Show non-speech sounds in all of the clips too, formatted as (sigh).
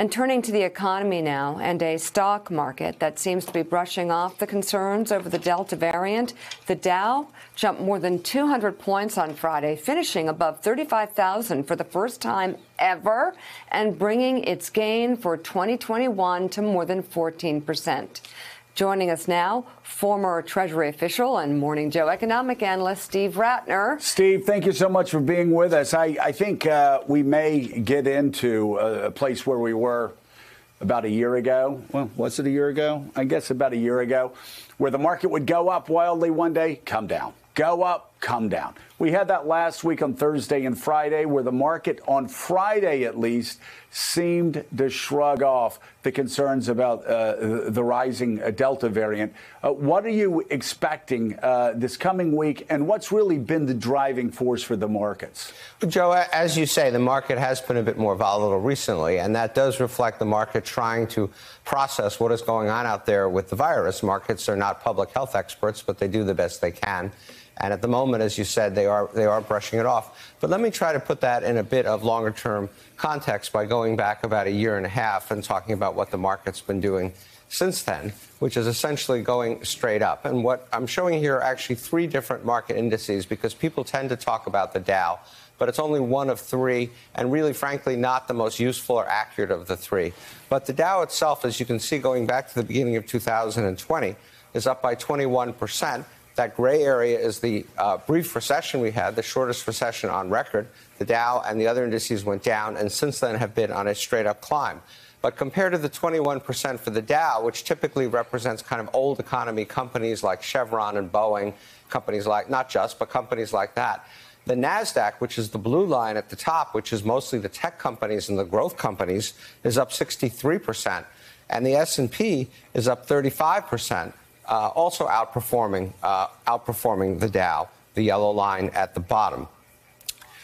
And turning to the economy now and a stock market that seems to be brushing off the concerns over the Delta variant, the Dow jumped more than 200 points on Friday, finishing above 35,000 for the first time ever and bringing its gain for 2021 to more than 14 percent. Joining us now, former Treasury official and Morning Joe economic analyst Steve Ratner. Steve, thank you so much for being with us. I, I think uh, we may get into a, a place where we were about a year ago. Well, was it a year ago? I guess about a year ago, where the market would go up wildly one day, come down, go up, come down. We had that last week on Thursday and Friday, where the market on Friday at least seemed to shrug off the concerns about uh, the rising uh, Delta variant. Uh, what are you expecting uh, this coming week, and what's really been the driving force for the markets? Joe, as you say, the market has been a bit more volatile recently, and that does reflect the market trying to process what is going on out there with the virus. Markets are not public health experts, but they do the best they can. And at the moment, as you said, they are they are brushing it off. But let me try to put that in a bit of longer term context by going back about a year and a half and talking about what the market's been doing since then, which is essentially going straight up. And what I'm showing here are actually three different market indices because people tend to talk about the Dow, but it's only one of three, and really, frankly, not the most useful or accurate of the three. But the Dow itself, as you can see, going back to the beginning of 2020, is up by 21 percent that gray area is the uh, brief recession we had, the shortest recession on record. The Dow and the other indices went down, and since then have been on a straight up climb. But compared to the 21% for the Dow, which typically represents kind of old economy companies like Chevron and Boeing, companies like, not just, but companies like that, the NASDAQ, which is the blue line at the top, which is mostly the tech companies and the growth companies, is up 63%. And the S&P is up 35% uh, also outperforming, uh, outperforming the Dow, the yellow line at the bottom.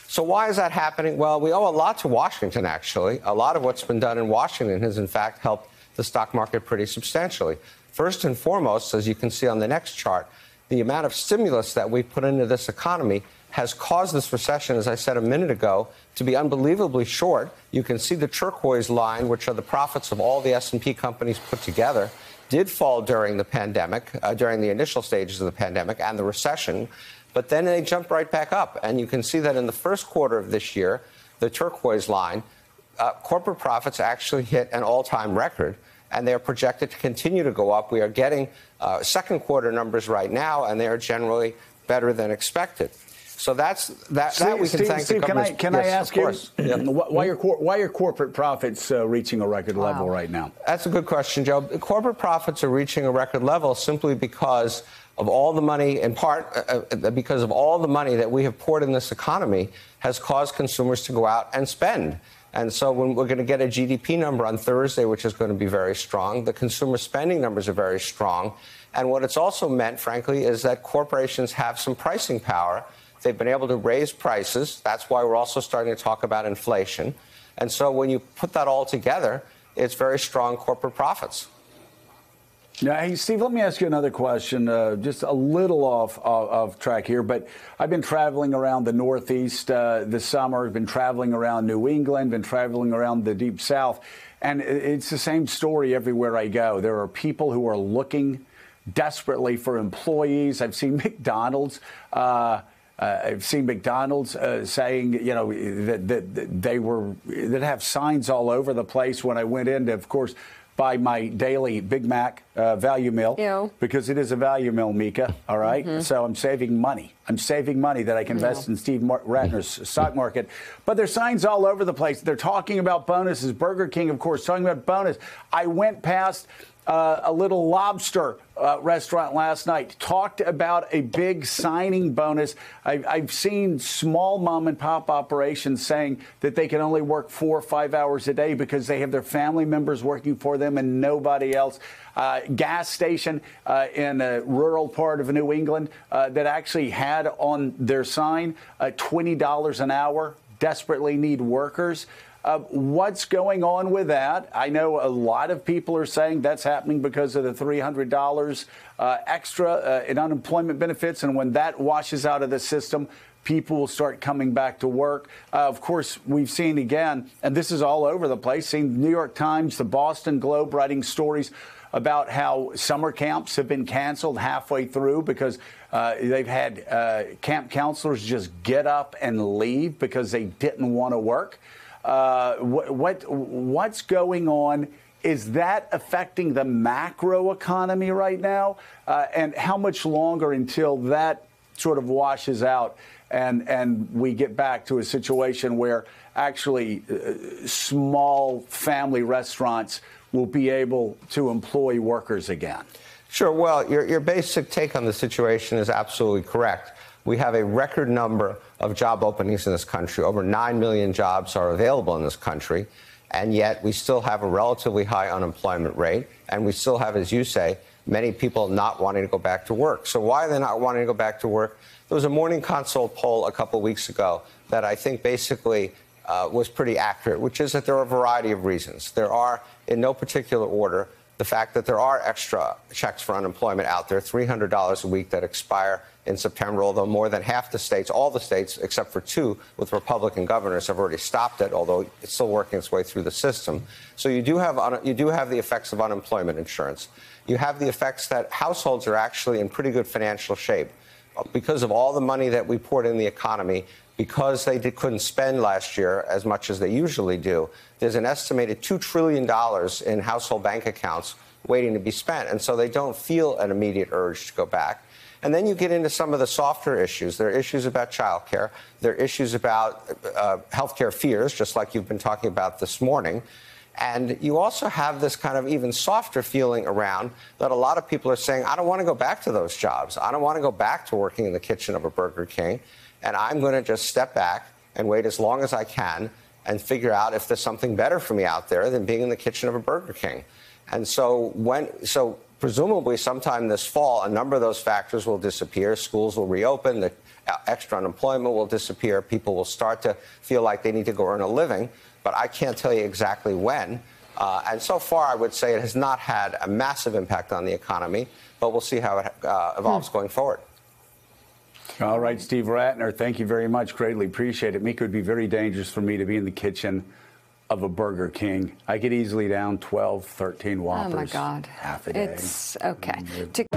So why is that happening? Well, we owe a lot to Washington, actually. A lot of what's been done in Washington has, in fact, helped the stock market pretty substantially. First and foremost, as you can see on the next chart, the amount of stimulus that we put into this economy has caused this recession, as I said a minute ago, to be unbelievably short. You can see the turquoise line, which are the profits of all the S&P companies put together did fall during the pandemic, uh, during the initial stages of the pandemic and the recession, but then they jumped right back up. And you can see that in the first quarter of this year, the turquoise line, uh, corporate profits actually hit an all time record. And they're projected to continue to go up. We are getting uh, second quarter numbers right now, and they are generally better than expected. So that's that. Steve, that we can Steve, thank Steve, the can I can yes, I ask you (clears throat) yeah. why your why are corporate profits uh, reaching a record wow. level right now? That's a good question, Joe. Corporate profits are reaching a record level simply because of all the money, in part uh, uh because of all the money that we have poured in this economy, has caused consumers to go out and spend. And so when we're going to get a GDP number on Thursday, which is going to be very strong, the consumer spending numbers are very strong. And what it's also meant, frankly, is that corporations have some pricing power They've been able to raise prices. That's why we're also starting to talk about inflation. And so when you put that all together, it's very strong corporate profits. Now, hey, Steve, let me ask you another question, uh, just a little off, of track here, but I've been traveling around the Northeast uh, this summer, I've been traveling around New England, been traveling around the Deep South, and it's the same story everywhere I go. There are people who are looking desperately for employees. I've seen (laughs) McDonald's. Uh, uh, I've seen McDonald's uh, saying, you know, that, that, they were that have signs all over the place. When I went in, to, of course, buy my daily Big Mac uh, value meal Ew. because it is a value meal, Mika. All right? mm-hmm. so I'm saving money. I'm saving money that I can invest no. in Steve Ratner's stock market. But there's signs all over the place. They're talking about bonuses. Burger King, of course, talking about bonus. I went past uh, a little lobster uh, restaurant last night, talked about a big signing bonus. I, I've seen small mom and pop operations saying that they can only work four or five hours a day because they have their family members working for them and nobody else. Uh, gas station uh, in a rural part of New England uh, that actually had on their sign uh, $20 an hour desperately need workers. Uh, what's going on with that? I know a lot of people are saying that's happening because of the $300 uh, extra uh, in unemployment benefits. And when that washes out of the system, people will start coming back to work. Uh, of course, we've seen again, and this is all over the place, seen New York Times, the Boston Globe writing stories about how summer camps have been canceled halfway through because uh, they've had uh, camp counselors just get up and leave because they didn't want to work. Uh, what, what what's going on? Is that affecting the macro economy right now? Uh, and how much longer until that sort of washes out and and we get back to a situation where actually uh, small family restaurants will be able to employ workers again. Sure. Well, your, your basic take on the situation is absolutely correct. We have a record number of job openings in this country. Over 9 million jobs are available in this country. And yet we still have a relatively high unemployment rate. And we still have, as you say, many people not wanting to go back to work. So why are they not wanting to go back to work? There was a morning consult poll a couple weeks ago that I think basically uh, was pretty accurate, which is that there are a variety of reasons. There are, in no particular order, the fact that there are extra checks for unemployment out there, $300 a week that expire in September, although more than half the states, all the states except for two with Republican governors have already stopped it, although it's still working its way through the system. So you do have you do have the effects of unemployment insurance. You have the effects that households are actually in pretty good financial shape because of all the money that we poured in the economy because they did, couldn't spend last year as much as they usually do, there's an estimated $2 trillion in household bank accounts waiting to be spent. And so they don't feel an immediate urge to go back. And then you get into some of the softer issues. There are issues about childcare. There are issues about uh, healthcare fears, just like you've been talking about this morning. And you also have this kind of even softer feeling around that a lot of people are saying, I don't want to go back to those jobs. I don't want to go back to working in the kitchen of a Burger King and I'm going to just step back and wait as long as I can and figure out if there's something better for me out there than being in the kitchen of a Burger King. And so when so presumably sometime this fall, a number of those factors will disappear. Schools will reopen. The uh, extra unemployment will disappear. People will start to feel like they need to go earn a living. But I can't tell you exactly when. Uh, and so far, I would say it has not had a massive impact on the economy, but we'll see how it uh, evolves hmm. going forward. All right, Steve Ratner, thank you very much. Greatly appreciate it. Mika, it would be very dangerous for me to be in the kitchen of a Burger King. I get easily down 12, 13 Whoppers. Oh, my God. Half a day. It's okay. Mm -hmm.